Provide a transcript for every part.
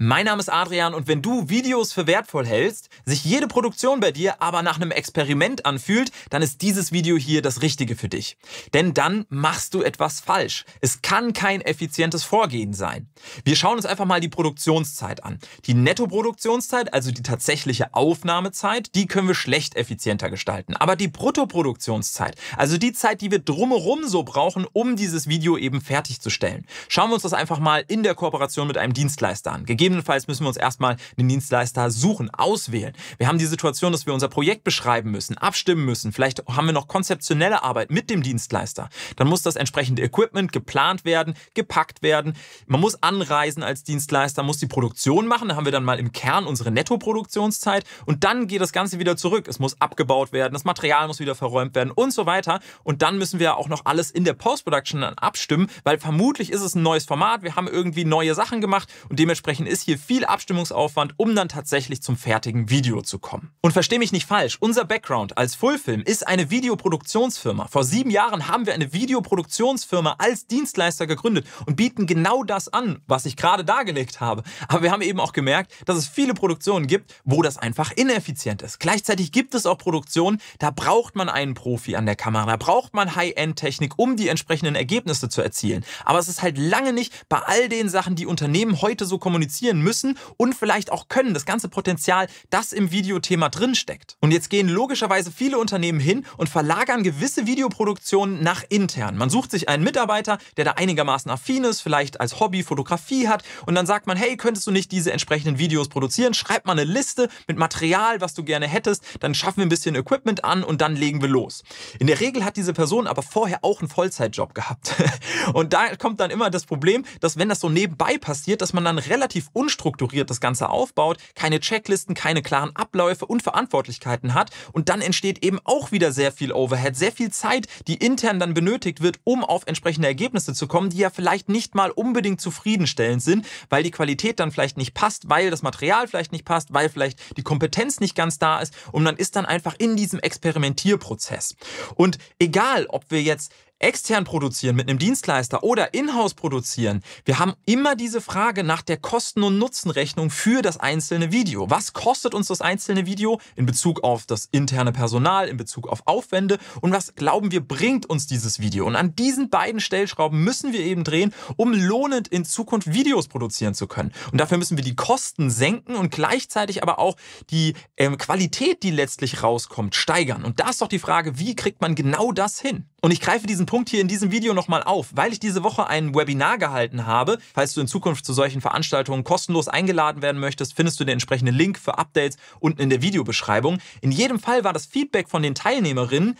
Mein Name ist Adrian und wenn du Videos für wertvoll hältst, sich jede Produktion bei dir aber nach einem Experiment anfühlt, dann ist dieses Video hier das Richtige für dich. Denn dann machst du etwas falsch. Es kann kein effizientes Vorgehen sein. Wir schauen uns einfach mal die Produktionszeit an. Die Nettoproduktionszeit, also die tatsächliche Aufnahmezeit, die können wir schlecht effizienter gestalten. Aber die Bruttoproduktionszeit, also die Zeit, die wir drumherum so brauchen, um dieses Video eben fertigzustellen, schauen wir uns das einfach mal in der Kooperation mit einem Dienstleister an. Gegeben Gegebenenfalls müssen wir uns erstmal einen Dienstleister suchen, auswählen. Wir haben die Situation, dass wir unser Projekt beschreiben müssen, abstimmen müssen. Vielleicht haben wir noch konzeptionelle Arbeit mit dem Dienstleister. Dann muss das entsprechende Equipment geplant werden, gepackt werden. Man muss anreisen als Dienstleister, muss die Produktion machen. Da haben wir dann mal im Kern unsere Nettoproduktionszeit. Und dann geht das Ganze wieder zurück. Es muss abgebaut werden, das Material muss wieder verräumt werden und so weiter. Und dann müssen wir auch noch alles in der Post-Production abstimmen, weil vermutlich ist es ein neues Format. Wir haben irgendwie neue Sachen gemacht und dementsprechend ist ist hier viel Abstimmungsaufwand, um dann tatsächlich zum fertigen Video zu kommen. Und verstehe mich nicht falsch, unser Background als Fullfilm ist eine Videoproduktionsfirma. Vor sieben Jahren haben wir eine Videoproduktionsfirma als Dienstleister gegründet und bieten genau das an, was ich gerade dargelegt habe. Aber wir haben eben auch gemerkt, dass es viele Produktionen gibt, wo das einfach ineffizient ist. Gleichzeitig gibt es auch Produktionen, da braucht man einen Profi an der Kamera, da braucht man High-End-Technik, um die entsprechenden Ergebnisse zu erzielen. Aber es ist halt lange nicht bei all den Sachen, die Unternehmen heute so kommunizieren, investieren müssen und vielleicht auch können, das ganze Potenzial, das im Videothema drinsteckt. Und jetzt gehen logischerweise viele Unternehmen hin und verlagern gewisse Videoproduktionen nach intern. Man sucht sich einen Mitarbeiter, der da einigermaßen affin ist, vielleicht als Hobby Fotografie hat und dann sagt man, hey, könntest du nicht diese entsprechenden Videos produzieren? Schreib mal eine Liste mit Material, was du gerne hättest, dann schaffen wir ein bisschen Equipment an und dann legen wir los. In der Regel hat diese Person aber vorher auch einen Vollzeitjob gehabt. und da kommt dann immer das Problem, dass wenn das so nebenbei passiert, dass man dann relativ unstrukturiert das Ganze aufbaut, keine Checklisten, keine klaren Abläufe und Verantwortlichkeiten hat. Und dann entsteht eben auch wieder sehr viel Overhead, sehr viel Zeit, die intern dann benötigt wird, um auf entsprechende Ergebnisse zu kommen, die ja vielleicht nicht mal unbedingt zufriedenstellend sind, weil die Qualität dann vielleicht nicht passt, weil das Material vielleicht nicht passt, weil vielleicht die Kompetenz nicht ganz da ist. Und man ist dann einfach in diesem Experimentierprozess. Und egal, ob wir jetzt extern produzieren, mit einem Dienstleister oder in-house produzieren, wir haben immer diese Frage nach der Kosten- und Nutzenrechnung für das einzelne Video. Was kostet uns das einzelne Video in Bezug auf das interne Personal, in Bezug auf Aufwände und was glauben wir bringt uns dieses Video? Und an diesen beiden Stellschrauben müssen wir eben drehen, um lohnend in Zukunft Videos produzieren zu können. Und dafür müssen wir die Kosten senken und gleichzeitig aber auch die ähm, Qualität, die letztlich rauskommt, steigern. Und da ist doch die Frage, wie kriegt man genau das hin? Und ich greife diesen Punkt hier in diesem Video nochmal auf, weil ich diese Woche ein Webinar gehalten habe. Falls du in Zukunft zu solchen Veranstaltungen kostenlos eingeladen werden möchtest, findest du den entsprechenden Link für Updates unten in der Videobeschreibung. In jedem Fall war das Feedback von den Teilnehmerinnen,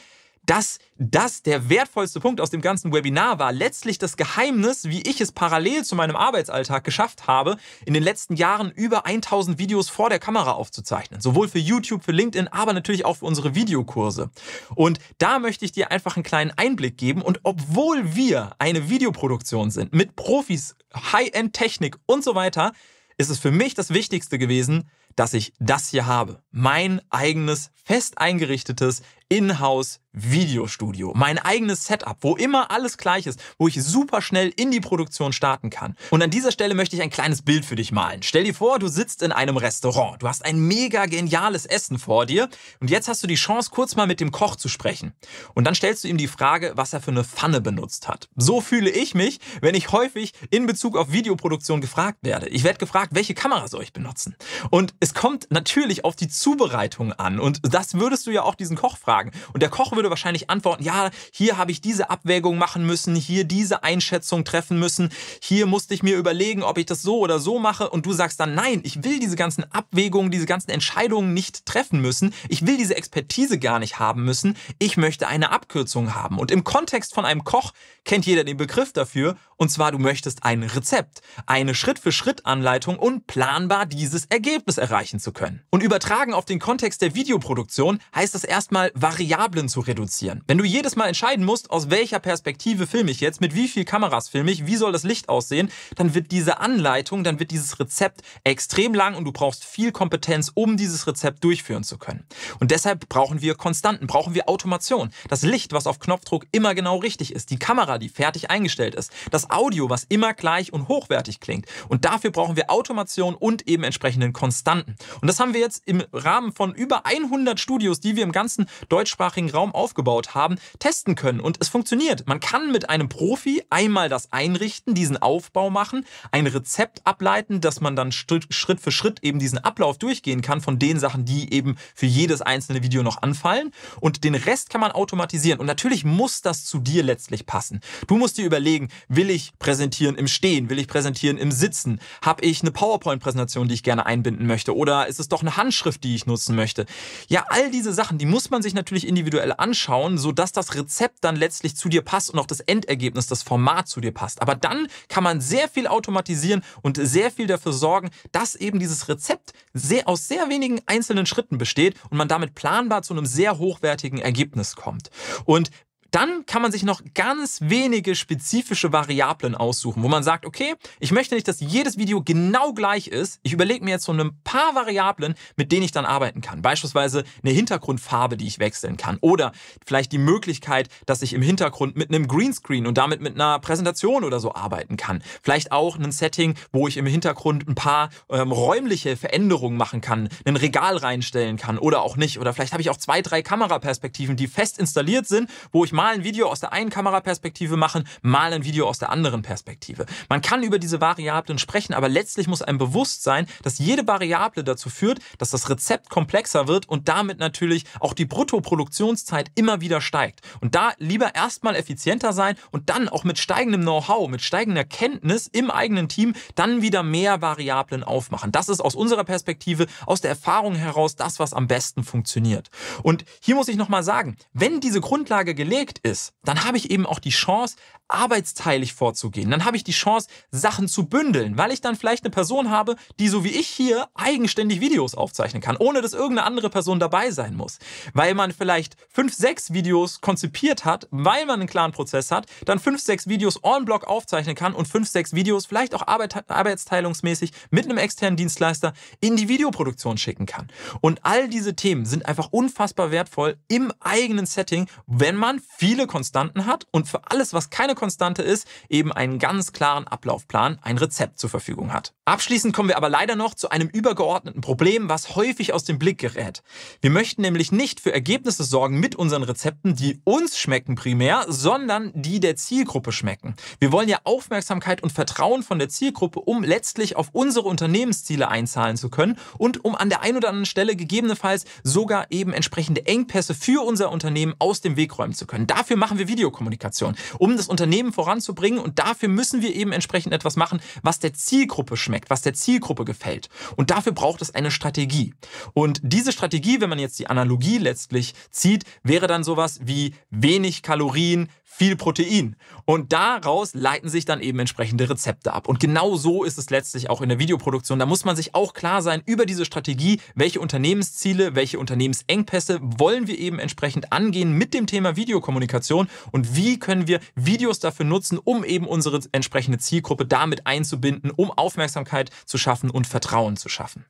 dass das der wertvollste Punkt aus dem ganzen Webinar war. Letztlich das Geheimnis, wie ich es parallel zu meinem Arbeitsalltag geschafft habe, in den letzten Jahren über 1000 Videos vor der Kamera aufzuzeichnen. Sowohl für YouTube, für LinkedIn, aber natürlich auch für unsere Videokurse. Und da möchte ich dir einfach einen kleinen Einblick geben. Und obwohl wir eine Videoproduktion sind, mit Profis, High-End-Technik und so weiter, ist es für mich das Wichtigste gewesen, dass ich das hier habe. Mein eigenes, fest eingerichtetes, in house Videostudio. Mein eigenes Setup, wo immer alles gleich ist, wo ich super schnell in die Produktion starten kann. Und an dieser Stelle möchte ich ein kleines Bild für dich malen. Stell dir vor, du sitzt in einem Restaurant. Du hast ein mega geniales Essen vor dir und jetzt hast du die Chance, kurz mal mit dem Koch zu sprechen. Und dann stellst du ihm die Frage, was er für eine Pfanne benutzt hat. So fühle ich mich, wenn ich häufig in Bezug auf Videoproduktion gefragt werde. Ich werde gefragt, welche Kamera soll ich benutzen? Und es kommt natürlich auf die Zubereitung an und das würdest du ja auch diesen Koch fragen fragen. Und der Koch würde wahrscheinlich antworten, ja, hier habe ich diese Abwägung machen müssen, hier diese Einschätzung treffen müssen, hier musste ich mir überlegen, ob ich das so oder so mache. Und du sagst dann, nein, ich will diese ganzen Abwägungen, diese ganzen Entscheidungen nicht treffen müssen. Ich will diese Expertise gar nicht haben müssen. Ich möchte eine Abkürzung haben. Und im Kontext von einem Koch kennt jeder den Begriff dafür. Und zwar, du möchtest ein Rezept, eine Schritt-für-Schritt-Anleitung und planbar dieses Ergebnis erreichen zu können. Und übertragen auf den Kontext der Videoproduktion heißt das erstmal, Variablen zu reduzieren. Wenn du jedes Mal entscheiden musst, aus welcher Perspektive filme ich jetzt, mit wie viel Kameras filme ich, wie soll das Licht aussehen, dann wird diese Anleitung, dann wird dieses Rezept extrem lang und du brauchst viel Kompetenz, um dieses Rezept durchführen zu können. Und deshalb brauchen wir Konstanten, brauchen wir Automation. Das Licht, was auf Knopfdruck immer genau richtig ist, die Kamera, die fertig eingestellt ist, das Audio, was immer gleich und hochwertig klingt. Und dafür brauchen wir Automation und eben entsprechenden Konstanten. Und das haben wir jetzt im Rahmen von über 100 Studios, die wir im ganzen Deutschland deutschsprachigen Raum aufgebaut haben, testen können. Und es funktioniert. Man kann mit einem Profi einmal das einrichten, diesen Aufbau machen, ein Rezept ableiten, dass man dann Schritt für Schritt eben diesen Ablauf durchgehen kann von den Sachen, die eben für jedes einzelne Video noch anfallen. Und den Rest kann man automatisieren. Und natürlich muss das zu dir letztlich passen. Du musst dir überlegen, will ich präsentieren im Stehen? Will ich präsentieren im Sitzen? Habe ich eine PowerPoint-Präsentation, die ich gerne einbinden möchte? Oder ist es doch eine Handschrift, die ich nutzen möchte? Ja, all diese Sachen, die muss man sich natürlich natürlich individuell anschauen, sodass das Rezept dann letztlich zu dir passt und auch das Endergebnis, das Format zu dir passt. Aber dann kann man sehr viel automatisieren und sehr viel dafür sorgen, dass eben dieses Rezept sehr, aus sehr wenigen einzelnen Schritten besteht und man damit planbar zu einem sehr hochwertigen Ergebnis kommt. Und dann kann man sich noch ganz wenige spezifische Variablen aussuchen, wo man sagt, okay, ich möchte nicht, dass jedes Video genau gleich ist. Ich überlege mir jetzt so ein paar Variablen, mit denen ich dann arbeiten kann. Beispielsweise eine Hintergrundfarbe, die ich wechseln kann. Oder vielleicht die Möglichkeit, dass ich im Hintergrund mit einem Greenscreen und damit mit einer Präsentation oder so arbeiten kann. Vielleicht auch ein Setting, wo ich im Hintergrund ein paar ähm, räumliche Veränderungen machen kann, ein Regal reinstellen kann oder auch nicht. Oder vielleicht habe ich auch zwei, drei Kameraperspektiven, die fest installiert sind, wo ich mal ein Video aus der einen Kameraperspektive machen, mal ein Video aus der anderen Perspektive. Man kann über diese Variablen sprechen, aber letztlich muss einem bewusst sein, dass jede Variable dazu führt, dass das Rezept komplexer wird und damit natürlich auch die Bruttoproduktionszeit immer wieder steigt. Und da lieber erstmal effizienter sein und dann auch mit steigendem Know-how, mit steigender Kenntnis im eigenen Team dann wieder mehr Variablen aufmachen. Das ist aus unserer Perspektive, aus der Erfahrung heraus das, was am besten funktioniert. Und hier muss ich nochmal sagen, wenn diese Grundlage gelegt gestrickt ist, dann habe ich eben auch die Chance, arbeitsteilig vorzugehen. Dann habe ich die Chance, Sachen zu bündeln, weil ich dann vielleicht eine Person habe, die so wie ich hier eigenständig Videos aufzeichnen kann, ohne dass irgendeine andere Person dabei sein muss. Weil man vielleicht fünf, sechs Videos konzipiert hat, weil man einen klaren Prozess hat, dann fünf, sechs Videos on-block aufzeichnen kann und fünf, sechs Videos vielleicht auch arbeit arbeitsteilungsmäßig mit einem externen Dienstleister in die Videoproduktion schicken kann. Und all diese Themen sind einfach unfassbar wertvoll im eigenen Setting, wenn man viele Konstanten hat und für alles, was keine Konstante ist, eben einen ganz klaren Ablaufplan, ein Rezept zur Verfügung hat. Abschließend kommen wir aber leider noch zu einem übergeordneten Problem, was häufig aus dem Blick gerät. Wir möchten nämlich nicht für Ergebnisse sorgen mit unseren Rezepten, die uns schmecken primär, sondern die der Zielgruppe schmecken. Wir wollen ja Aufmerksamkeit und Vertrauen von der Zielgruppe, um letztlich auf unsere Unternehmensziele einzahlen zu können und um an der einen oder anderen Stelle gegebenenfalls sogar eben entsprechende Engpässe für unser Unternehmen aus dem Weg räumen zu können dafür machen wir Videokommunikation, um das Unternehmen voranzubringen. Und dafür müssen wir eben entsprechend etwas machen, was der Zielgruppe schmeckt, was der Zielgruppe gefällt. Und dafür braucht es eine Strategie. Und diese Strategie, wenn man jetzt die Analogie letztlich zieht, wäre dann sowas wie wenig Kalorien, viel Protein. Und daraus leiten sich dann eben entsprechende Rezepte ab. Und genau so ist es letztlich auch in der Videoproduktion. Da muss man sich auch klar sein über diese Strategie, welche Unternehmensziele, welche Unternehmensengpässe wollen wir eben entsprechend angehen mit dem Thema Videokommunikation und wie können wir Videos dafür nutzen, um eben unsere entsprechende Zielgruppe damit einzubinden, um Aufmerksamkeit zu schaffen und Vertrauen zu schaffen.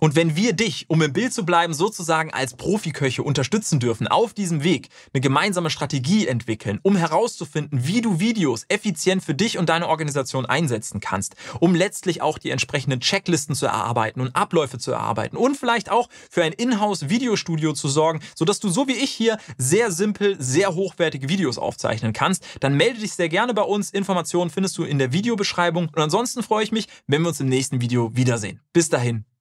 Und wenn wir dich, um im Bild zu bleiben, sozusagen als Profiköche unterstützen dürfen, auf diesem Weg eine gemeinsame Strategie entwickeln, um herauszufinden, wie du Videos effizient für dich und deine Organisation einsetzen kannst, um letztlich auch die entsprechenden Checklisten zu erarbeiten und Abläufe zu erarbeiten und vielleicht auch für ein Inhouse-Videostudio zu sorgen, sodass du so wie ich hier sehr simpel, sehr hochwertige Videos aufzeichnen kannst, dann melde dich sehr gerne bei uns. Informationen findest du in der Videobeschreibung und ansonsten freue ich mich, wenn wir uns im nächsten Video wiedersehen. Bis dahin.